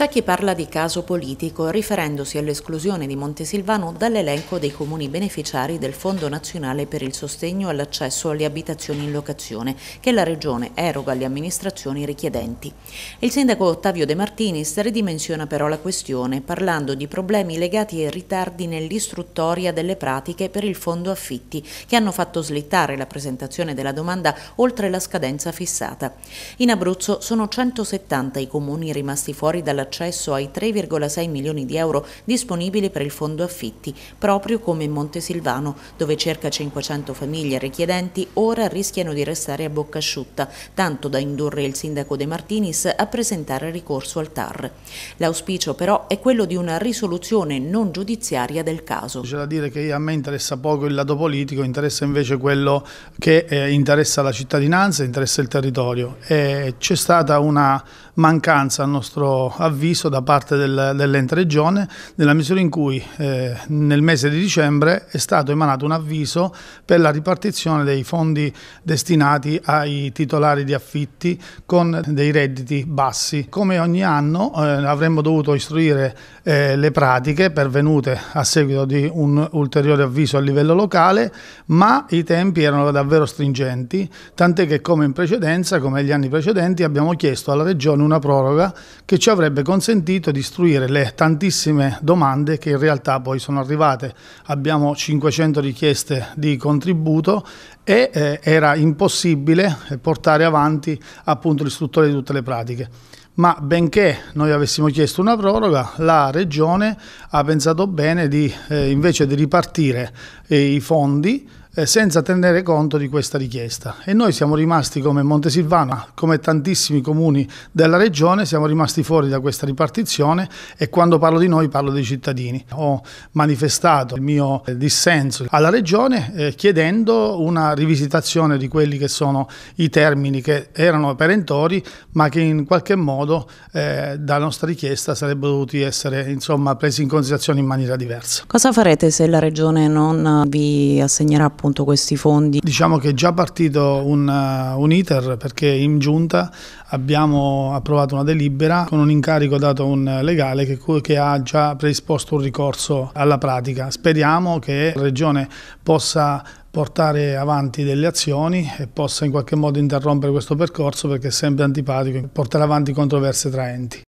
C'è chi parla di caso politico riferendosi all'esclusione di Montesilvano dall'elenco dei comuni beneficiari del Fondo Nazionale per il sostegno all'accesso alle abitazioni in locazione che la Regione eroga alle amministrazioni richiedenti. Il sindaco Ottavio De Martinis ridimensiona però la questione parlando di problemi legati ai ritardi nell'istruttoria delle pratiche per il Fondo Affitti che hanno fatto slittare la presentazione della domanda oltre la scadenza fissata. In Abruzzo sono 170 i comuni rimasti fuori dalla l'accesso ai 3,6 milioni di euro disponibili per il fondo affitti, proprio come in Montesilvano, dove circa 500 famiglie richiedenti ora rischiano di restare a bocca asciutta, tanto da indurre il sindaco De Martinis a presentare ricorso al TAR. L'auspicio però è quello di una risoluzione non giudiziaria del caso. C'è da dire che a me interessa poco il lato politico, interessa invece quello che eh, interessa la cittadinanza, interessa il territorio. Eh, c'è stata una mancanza a nostro avviso avviso da parte del, dell'ente regione nella misura in cui eh, nel mese di dicembre è stato emanato un avviso per la ripartizione dei fondi destinati ai titolari di affitti con dei redditi bassi. Come ogni anno eh, avremmo dovuto istruire eh, le pratiche pervenute a seguito di un ulteriore avviso a livello locale, ma i tempi erano davvero stringenti, tant'è che come in precedenza, come negli anni precedenti, abbiamo chiesto alla Regione una proroga che ci avrebbe sarebbe consentito di istruire le tantissime domande che in realtà poi sono arrivate. Abbiamo 500 richieste di contributo e eh, era impossibile portare avanti appunto l'istruttore di tutte le pratiche ma benché noi avessimo chiesto una proroga, la Regione ha pensato bene di, eh, invece di ripartire eh, i fondi eh, senza tenere conto di questa richiesta. E noi siamo rimasti come Montesilvano, come tantissimi comuni della regione, siamo rimasti fuori da questa ripartizione e quando parlo di noi parlo dei cittadini. Ho manifestato il mio eh, dissenso alla regione eh, chiedendo una rivisitazione di quelli che sono i termini che erano perentori ma che in qualche modo eh, dalla nostra richiesta sarebbero dovuti essere insomma, presi in considerazione in maniera diversa. Cosa farete se la regione non vi assegnerà appunto questi fondi? Diciamo che è già partito un, uh, un iter perché in giunta abbiamo approvato una delibera con un incarico dato a un legale che, che, ha già predisposto un ricorso alla pratica. Speriamo che la Regione possa portare avanti delle azioni e possa in qualche modo interrompere questo percorso perché è sempre antipatico portare avanti controverse tra enti.